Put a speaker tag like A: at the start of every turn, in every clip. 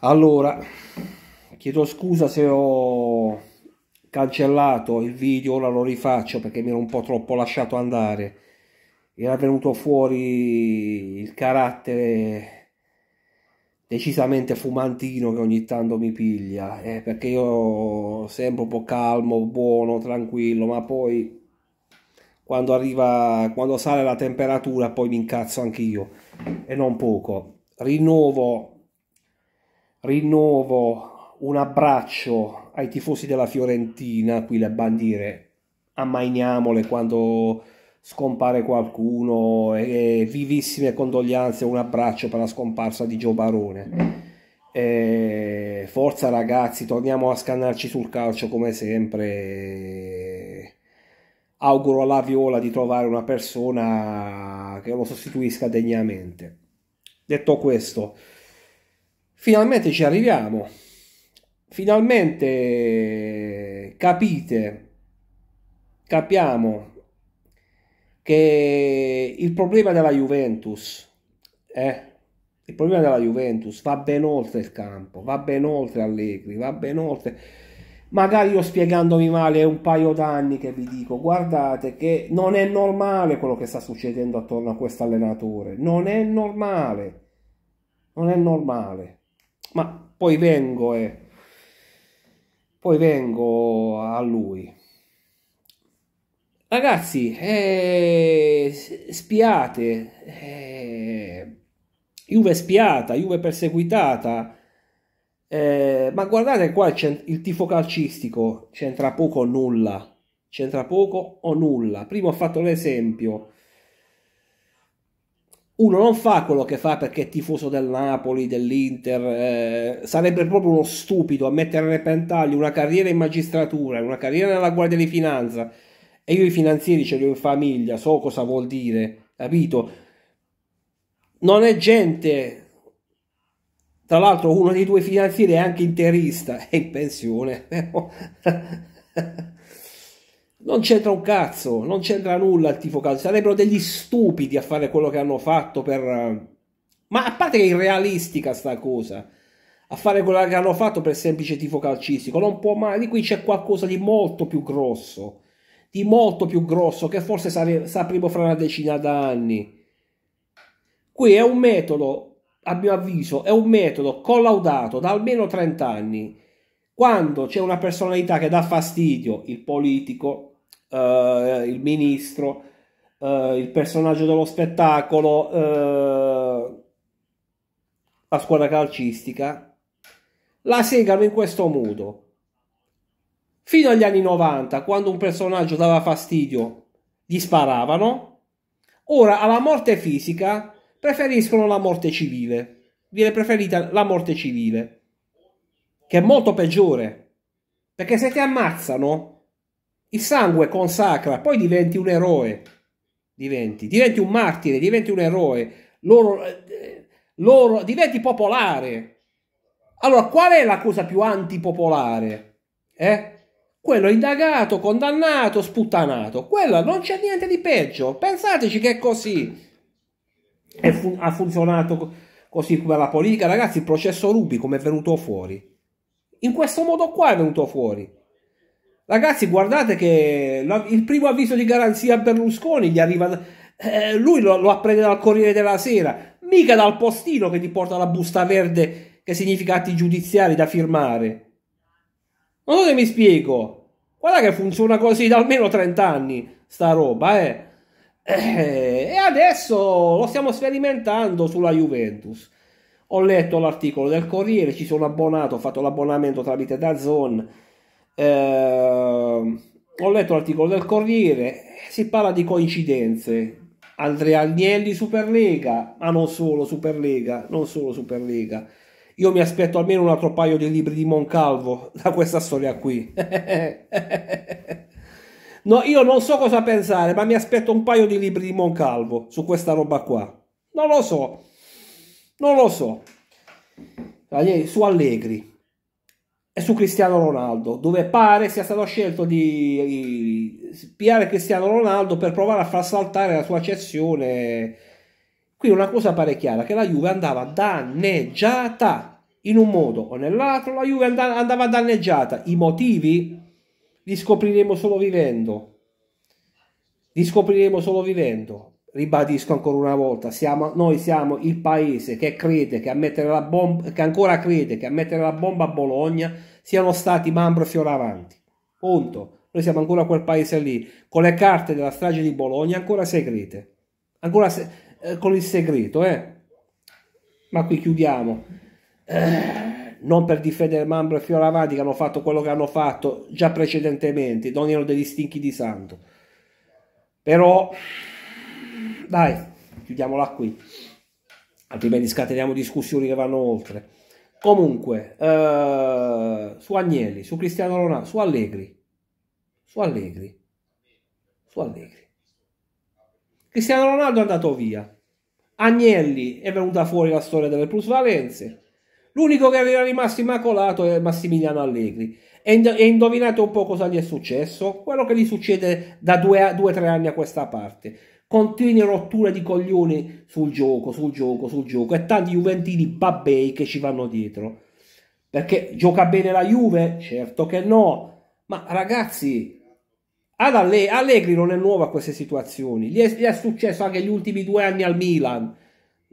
A: allora chiedo scusa se ho cancellato il video ora lo rifaccio perché mi ero un po' troppo lasciato andare era venuto fuori il carattere decisamente fumantino che ogni tanto mi piglia eh, perché io sempre un po' calmo, buono, tranquillo ma poi quando arriva quando sale la temperatura poi mi incazzo anch'io e non poco rinnovo rinnovo un abbraccio ai tifosi della Fiorentina, qui le bandiere ammainiamole quando scompare qualcuno e, vivissime condoglianze, un abbraccio per la scomparsa di Gio Barone. E forza ragazzi, torniamo a scannarci sul calcio come sempre. Auguro alla Viola di trovare una persona che lo sostituisca degnamente. Detto questo, Finalmente ci arriviamo, finalmente capite, capiamo che il problema della Juventus, eh, il problema della Juventus va ben oltre il campo, va ben oltre Allegri, va ben oltre magari io spiegandomi male è un paio d'anni che vi dico guardate che non è normale quello che sta succedendo attorno a questo allenatore non è normale non è normale ma poi vengo e eh. poi vengo a lui. Ragazzi, eh, spiate, eh, Juve spiata, Juve perseguitata, eh, ma guardate qua il tifo calcistico, c'entra poco o nulla, c'entra poco o nulla. Prima ho fatto l'esempio uno non fa quello che fa perché è tifoso del Napoli, dell'Inter, eh, sarebbe proprio uno stupido a mettere a repentaglio una carriera in magistratura, una carriera nella Guardia di Finanza. E io i finanzieri ce li ho in famiglia, so cosa vuol dire, capito? Non è gente. Tra l'altro uno dei due finanzieri è anche interista, è in pensione, però... Non c'entra un cazzo, non c'entra nulla il tifo calcio. Sarebbero degli stupidi a fare quello che hanno fatto per... Eh, ma a parte che è irrealistica sta cosa, a fare quello che hanno fatto per semplice tifo calcistico, non può mai... Di qui c'è qualcosa di molto più grosso, di molto più grosso, che forse sare... sapremo fra una decina d'anni. Qui è un metodo, a mio avviso, è un metodo collaudato da almeno 30 anni. Quando c'è una personalità che dà fastidio, il politico, eh, il ministro, eh, il personaggio dello spettacolo, eh, la squadra calcistica, la segano in questo modo. Fino agli anni 90, quando un personaggio dava fastidio, gli sparavano. Ora, alla morte fisica, preferiscono la morte civile. Viene preferita la morte civile, che è molto peggiore. Perché se ti ammazzano, il sangue consacra, poi diventi un eroe, diventi, diventi un martire, diventi un eroe, loro, eh, loro, diventi popolare. Allora, qual è la cosa più antipopolare? Eh? Quello indagato, condannato, sputtanato. Quello non c'è niente di peggio. Pensateci che è così. È fun ha funzionato così come la politica. Ragazzi, il processo Rubi come è venuto fuori? In questo modo qua è venuto fuori. Ragazzi, guardate che il primo avviso di garanzia a Berlusconi gli arriva. Eh, lui lo, lo apprende dal Corriere della Sera, mica dal postino che ti porta la busta verde che significa atti giudiziari da firmare. Non so se mi spiego. Guarda che funziona così da almeno 30 anni, sta roba, eh. eh e adesso lo stiamo sperimentando sulla Juventus. Ho letto l'articolo del Corriere, ci sono abbonato, ho fatto l'abbonamento tramite Dazon eh, ho letto l'articolo del Corriere, si parla di coincidenze. Andrea Agnelli Superlega, ma ah, non solo Superlega, non solo Superlega. Io mi aspetto almeno un altro paio di libri di Moncalvo da questa storia qui. no, io non so cosa pensare, ma mi aspetto un paio di libri di Moncalvo su questa roba qua. Non lo so, non lo so. Su Allegri, è su Cristiano Ronaldo, dove pare sia stato scelto di spiare Cristiano Ronaldo per provare a far saltare la sua cessione. Qui una cosa pare chiara, che la Juve andava danneggiata in un modo o nell'altro, la Juve andava danneggiata. I motivi li scopriremo solo vivendo. Li scopriremo solo vivendo ribadisco ancora una volta, siamo, noi siamo il paese che crede che, a mettere la bomba, che ancora crede che a mettere la bomba a Bologna siano stati Mambro e Fioravanti. Punto. Noi siamo ancora quel paese lì, con le carte della strage di Bologna ancora segrete. Ancora se, eh, con il segreto, eh. Ma qui chiudiamo. Eh, non per difendere Mambro e Fioravanti che hanno fatto quello che hanno fatto già precedentemente, non erano degli stinchi di santo. Però dai, chiudiamola qui, altrimenti scateniamo discussioni che vanno oltre. Comunque, eh, su Agnelli, su Cristiano Ronaldo, su Allegri, su Allegri, su Allegri. Cristiano Ronaldo è andato via. Agnelli è venuta fuori la storia delle plusvalenze. L'unico che era rimasto immacolato è Massimiliano Allegri. E, indovinate un po' cosa gli è successo? Quello che gli succede da due o tre anni a questa parte continue rotture di coglioni sul gioco, sul gioco, sul gioco e tanti Juventini babbei che ci vanno dietro. Perché gioca bene la Juve? Certo che no, ma ragazzi, ad Alleg- Allegri non è nuovo a queste situazioni, gli è, gli è successo anche gli ultimi due anni al Milan,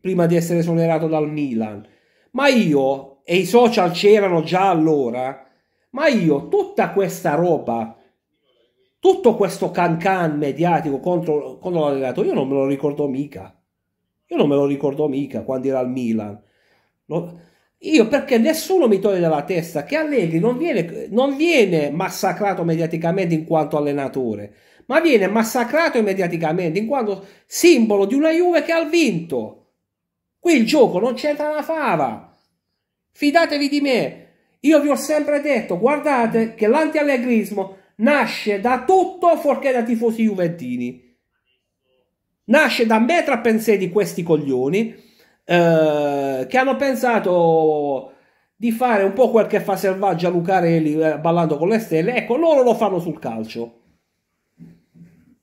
A: prima di essere esonerato dal Milan. Ma io, e i social c'erano già allora, ma io tutta questa roba tutto questo cancan mediatico contro, contro l'allenato io non me lo ricordo mica. Io non me lo ricordo mica quando era al Milan. Lo, io perché nessuno mi toglie dalla testa che Allegri non viene, non viene massacrato mediaticamente in quanto allenatore, ma viene massacrato mediaticamente in quanto simbolo di una Juve che ha vinto. Qui il gioco non c'entra la fava. Fidatevi di me. Io vi ho sempre detto, guardate che lanti l'antiallegrismo nasce da tutto fuorché da tifosi juventini. Nasce da me tra pensè di questi coglioni eh, che hanno pensato di fare un po' quel che fa Selvaggia Lucarelli eh, ballando con le stelle. Ecco, loro lo fanno sul calcio.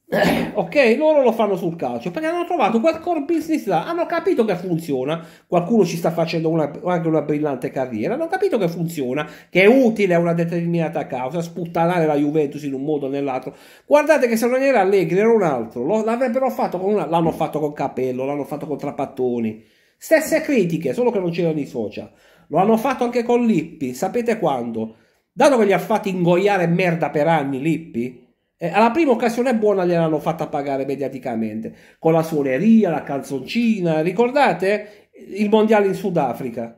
A: Eh, ok, loro lo fanno sul calcio perché hanno trovato quel core business là, hanno capito che funziona, qualcuno ci sta facendo una, anche una brillante carriera, hanno capito che funziona, che è utile a una determinata causa, sputtanare la Juventus in un modo o nell'altro. Guardate che se non era Allegri era un altro, lo, l'avrebbero fatto con una, l'hanno fatto con Capello, l'hanno fatto con Trapattoni, stesse critiche, solo che non c'erano i social, lo hanno fatto anche con Lippi, sapete quando? Dato che gli ha fatti ingoiare merda per anni Lippi, eh, alla prima occasione buona gliel'hanno fatta pagare mediaticamente, con la suoneria, la canzoncina, ricordate il mondiale in Sudafrica?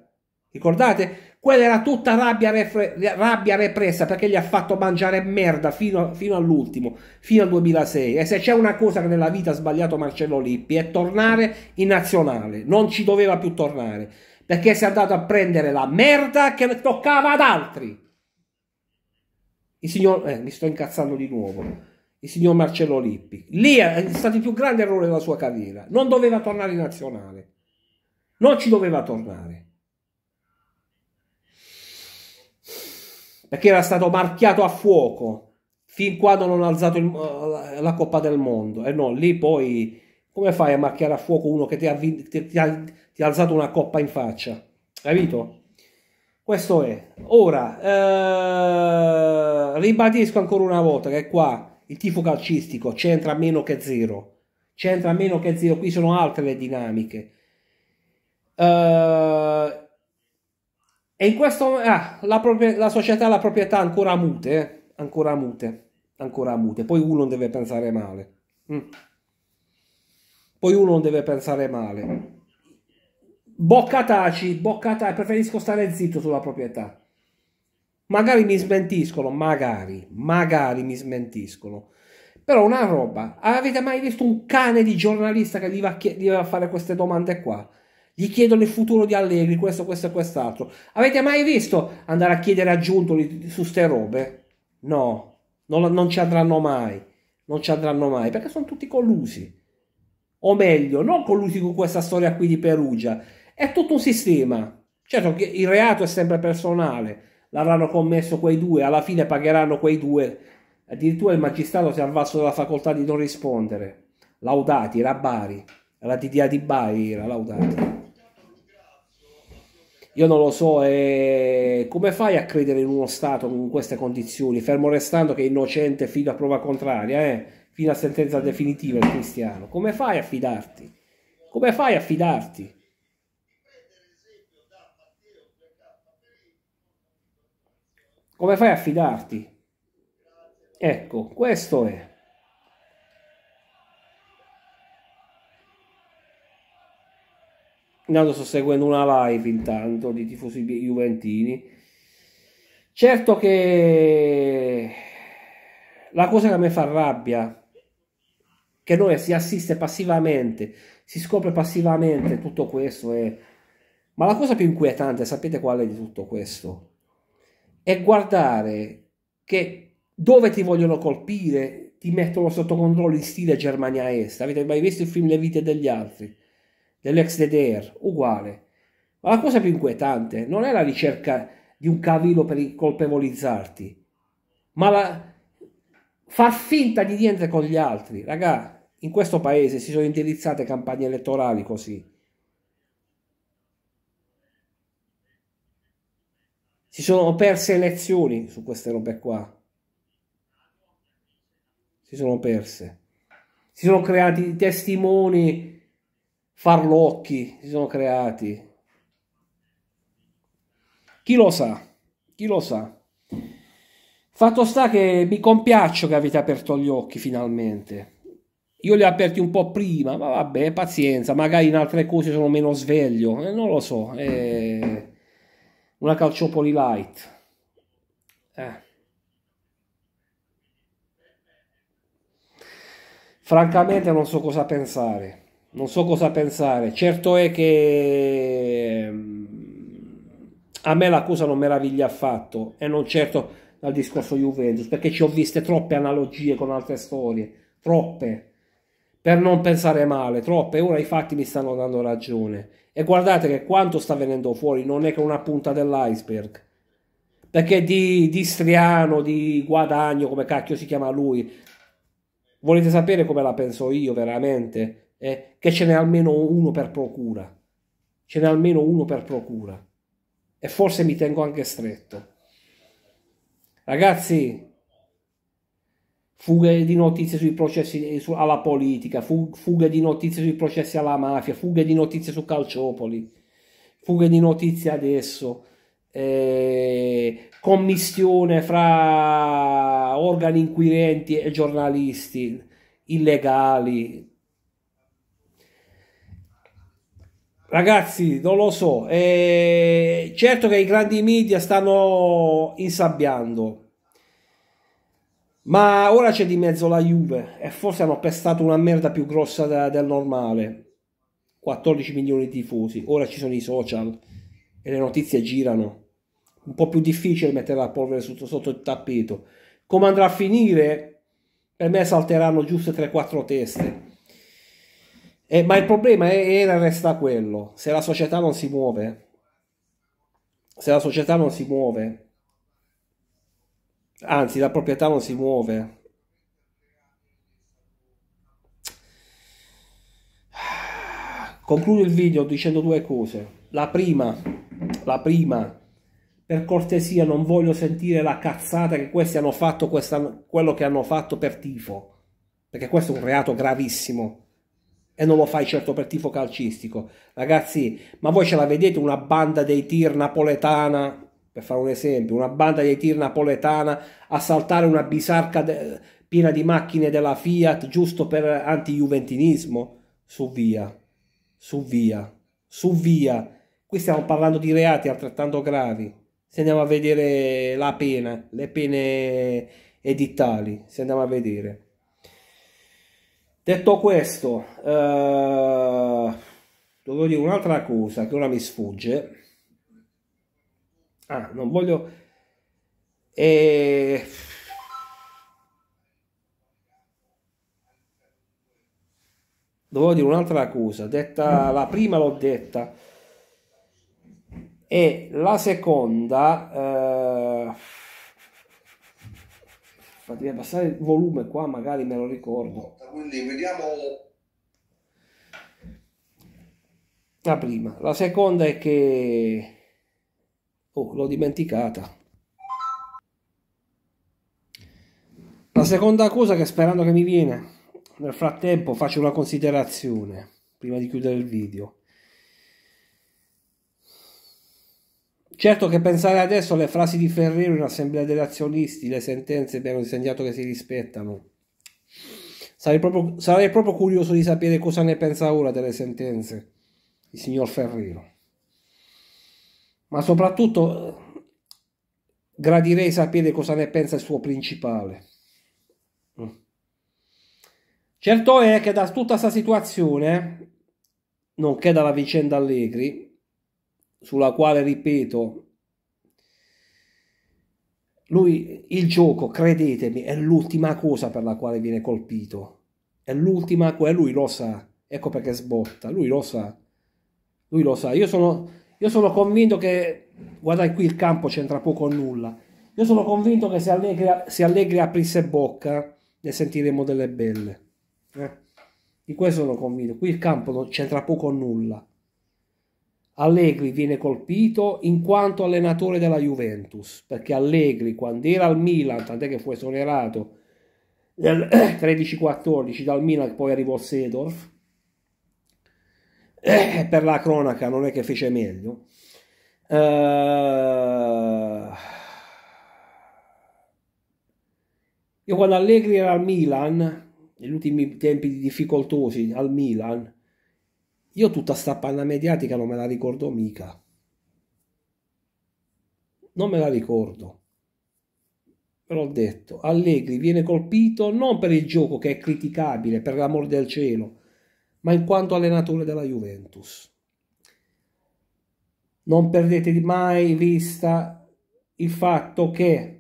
A: Ricordate? Quella era tutta rabbia, refre- rabbia, repressa perché gli ha fatto mangiare merda fino, a, fino, all'ultimo, fino al 2006. E se c'è una cosa che nella vita ha sbagliato Marcello Lippi è tornare in nazionale. Non ci doveva più tornare perché si è andato a prendere la merda che toccava ad altri il signor, eh, mi sto incazzando di nuovo, il signor Marcello Lippi. Lì è stato il più grande errore della sua carriera, non doveva tornare in nazionale, non ci doveva tornare. Perché era stato marchiato a fuoco fin quando non ha alzato il, la, eh, la Coppa del Mondo. E no, lì poi come fai a marchiare a fuoco uno che ti ha, ti, ti, ha, ti ha alzato una coppa in faccia? Capito? Questo è. Ora, eh, ribadisco ancora una volta che qua il tifo calcistico c'entra meno che zero. C'entra meno che zero, qui sono altre le dinamiche. Eh, e in questo ah, la, la società la proprietà ancora mute, eh? ancora mute, ancora mute. Poi uno non deve pensare male. Mm. Poi uno non deve pensare male. Bocca taci, bocca taci, preferisco stare zitto sulla proprietà. Magari mi smentiscono, magari, magari mi smentiscono. Però una roba, avete mai visto un cane di giornalista che gli va, gli va a fare queste domande qua? Gli chiedono il futuro di Allegri, questo, questo e quest'altro. Avete mai visto andare a chiedere a su ste robe? No, non, non ci andranno mai, non ci andranno mai, perché sono tutti collusi. O meglio, non collusi con questa storia qui di Perugia, è tutto un sistema. Certo che il reato è sempre personale, l'avranno commesso quei due, alla fine pagheranno quei due. Addirittura il magistrato si è avvalso della facoltà di non rispondere. Laudati, era Bari, era TDA di Bari, era Laudati. Io non lo so, eh, come fai a credere in uno Stato con queste condizioni, fermo restando che è innocente fino a prova contraria, eh, fino a sentenza definitiva il cristiano? Come fai a fidarti? Come fai a fidarti? Come fai a fidarti? Ecco, questo è. Intanto sto seguendo una live intanto di tifosi juventini. Certo che la cosa che a me fa rabbia che noi si assiste passivamente, si scopre passivamente tutto questo. È... Ma la cosa più inquietante, sapete qual è di tutto questo? e guardare che dove ti vogliono colpire ti mettono sotto controllo in stile Germania Est. Avete mai visto il film Le vite degli altri? Dell'ex Deder, uguale. Ma la cosa più inquietante non è la ricerca di un cavillo per colpevolizzarti, ma la... far finta di niente con gli altri. Raga, in questo paese si sono indirizzate campagne elettorali così Si sono perse lezioni su queste robe qua. Si sono perse. Si sono creati testimoni farlocchi, si sono creati. Chi lo sa? Chi lo sa? Fatto sta che mi compiaccio che avete aperto gli occhi finalmente. Io li ho aperti un po' prima, ma vabbè, pazienza, magari in altre cose sono meno sveglio, eh, non lo so. Eh una calciopoli light. Eh. Francamente non so cosa pensare, non so cosa pensare. Certo è che mm, a me l'accusa non meraviglia affatto e non certo dal discorso Juventus, perché ci ho viste troppe analogie con altre storie, troppe, per non pensare male, troppe, ora i fatti mi stanno dando ragione. E guardate che quanto sta venendo fuori non è che una punta dell'iceberg. Perché di, di Striano, di Guadagno, come cacchio si chiama lui, volete sapere come la penso io veramente? Eh, che ce n'è almeno uno per procura. Ce n'è almeno uno per procura. E forse mi tengo anche stretto. Ragazzi, fughe di notizie sui processi su, alla politica, fu, fughe di notizie sui processi alla mafia, fughe di notizie su Calciopoli, fughe di notizie adesso, eh, commistione fra organi inquirenti e giornalisti illegali. Ragazzi, non lo so, eh, certo che i grandi media stanno insabbiando ma ora c'è di mezzo la Juve e forse hanno pestato una merda più grossa da, del normale. 14 milioni di tifosi, ora ci sono i social e le notizie girano. Un po' più difficile mettere la polvere sotto, sotto il tappeto. Come andrà a finire? Per me salteranno giusto 3-4 teste. Eh, ma il problema era e resta quello. Se la società non si muove, se la società non si muove, Anzi, la proprietà non si muove. Concludo il video dicendo due cose. La prima, la prima, per cortesia non voglio sentire la cazzata che questi hanno fatto questa, quello che hanno fatto per tifo, perché questo è un reato gravissimo e non lo fai certo per tifo calcistico. Ragazzi, ma voi ce la vedete una banda dei tir napoletana per fare un esempio, una banda di tir napoletana assaltare una bisarca de- piena di macchine della Fiat giusto per anti-juventinismo? Su via, su via, su via. Qui stiamo parlando di reati altrettanto gravi. Se andiamo a vedere la pena, le pene editali, se andiamo a vedere. Detto questo, eh, dovevo dire un'altra cosa che ora mi sfugge Ah, non voglio... Eh... Dovevo dire un'altra cosa, detta la prima l'ho detta e la seconda eh... fatemi passare il volume qua magari me lo ricordo quindi vediamo la prima la seconda è che Oh, l'ho dimenticata. La seconda cosa che sperando che mi viene, nel frattempo faccio una considerazione prima di chiudere il video. Certo che pensare adesso alle frasi di Ferrero in assemblea degli azionisti, le sentenze abbiamo disegnato che si rispettano. Sarei proprio, sarei proprio curioso di sapere cosa ne pensa ora delle sentenze il signor Ferrero ma soprattutto eh, gradirei sapere cosa ne pensa il suo principale. Mm. Certo è che da tutta questa situazione, nonché dalla vicenda Allegri, sulla quale, ripeto, lui, il gioco, credetemi, è l'ultima cosa per la quale viene colpito. È l'ultima cosa, lui lo sa, ecco perché sbotta, lui lo sa, lui lo sa. Io sono, io sono convinto che, guardate qui il campo c'entra poco o nulla, io sono convinto che se Allegri, se Allegri aprisse bocca ne sentiremo delle belle. Eh? Di questo sono convinto. Qui il campo non c'entra poco o nulla. Allegri viene colpito in quanto allenatore della Juventus, perché Allegri quando era al Milan, tant'è che fu esonerato nel 13-14 dal Milan, poi arrivò Sedorf, eh, per la cronaca non è che fece meglio. Uh, io quando Allegri era al Milan, negli ultimi tempi difficoltosi al Milan, io tutta sta panna mediatica non me la ricordo mica. Non me la ricordo. però ho detto, Allegri viene colpito non per il gioco che è criticabile, per l'amor del cielo, ma in quanto allenatore della Juventus. Non perdete mai vista il fatto che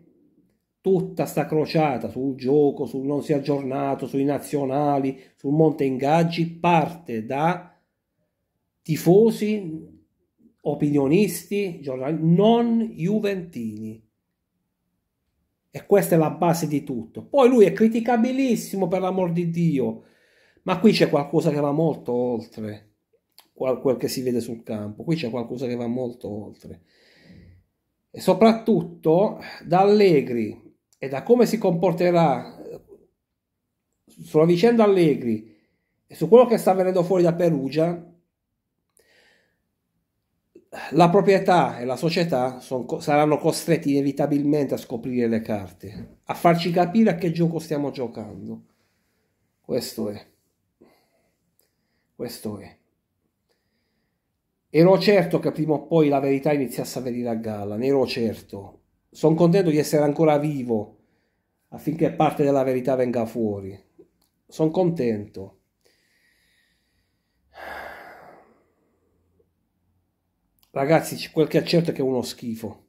A: tutta sta crociata sul gioco, sul non si è aggiornato, sui nazionali, sul monte ingaggi, parte da tifosi, opinionisti, giornali, non juventini. E questa è la base di tutto. Poi lui è criticabilissimo, per l'amor di Dio, ma qui c'è qualcosa che va molto oltre quel che si vede sul campo, qui c'è qualcosa che va molto oltre. E soprattutto da Allegri e da come si comporterà eh, sulla vicenda Allegri e su quello che sta venendo fuori da Perugia, la proprietà e la società son, saranno costretti inevitabilmente a scoprire le carte, a farci capire a che gioco stiamo giocando. Questo è. Questo è. Ero certo che prima o poi la verità iniziasse a venire a galla, ne ero certo. Sono contento di essere ancora vivo affinché parte della verità venga fuori. Sono contento. Ragazzi, quel che è certo è che è uno schifo.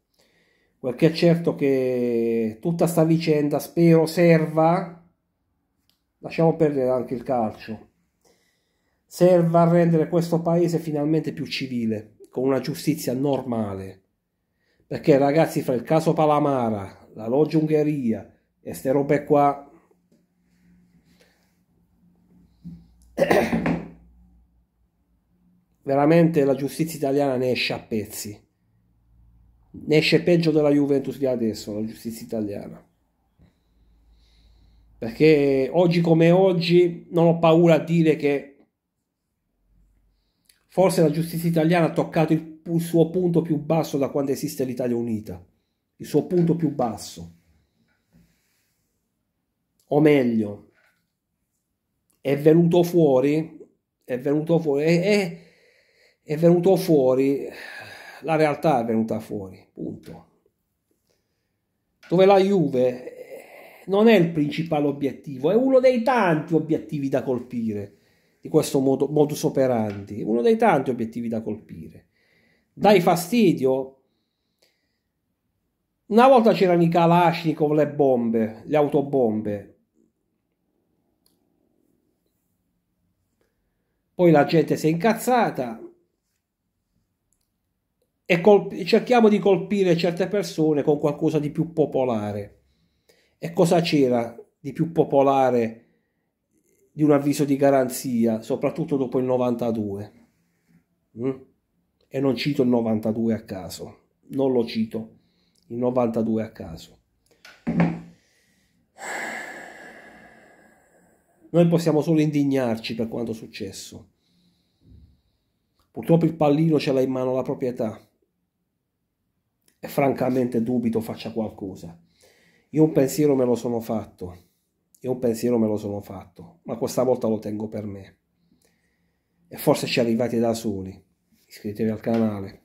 A: Quel che è certo è che tutta sta vicenda spero serva. Lasciamo perdere anche il calcio serva a rendere questo paese finalmente più civile, con una giustizia normale. Perché ragazzi, fra il caso Palamara, la loggia Ungheria e ste robe qua... Veramente la giustizia italiana ne esce a pezzi. Ne esce peggio della Juventus di adesso, la giustizia italiana perché oggi come oggi non ho paura a dire che Forse la giustizia italiana ha toccato il, il suo punto più basso da quando esiste l'Italia unita, il suo punto più basso. O meglio, è venuto fuori, è venuto fuori, è, è, è venuto fuori, la realtà è venuta fuori, punto. Dove la Juve eh, non è il principale obiettivo, è uno dei tanti obiettivi da colpire di questo modo, modus operandi, uno dei tanti obiettivi da colpire. Dai fastidio? Una volta c'erano i con le bombe, le autobombe. Poi la gente si è incazzata e cerchiamo di colpire certe persone con qualcosa di più popolare. E cosa c'era di più popolare? di un avviso di garanzia, soprattutto dopo il 92. Mm? E non cito il 92 a caso, non lo cito, il 92 a caso. Noi possiamo solo indignarci per quanto successo. Purtroppo il pallino ce l'ha in mano la proprietà e francamente dubito faccia qualcosa. Io un pensiero me lo sono fatto e un pensiero me lo sono fatto, ma questa volta lo tengo per me. E forse ci arrivate da soli. Iscrivetevi al canale.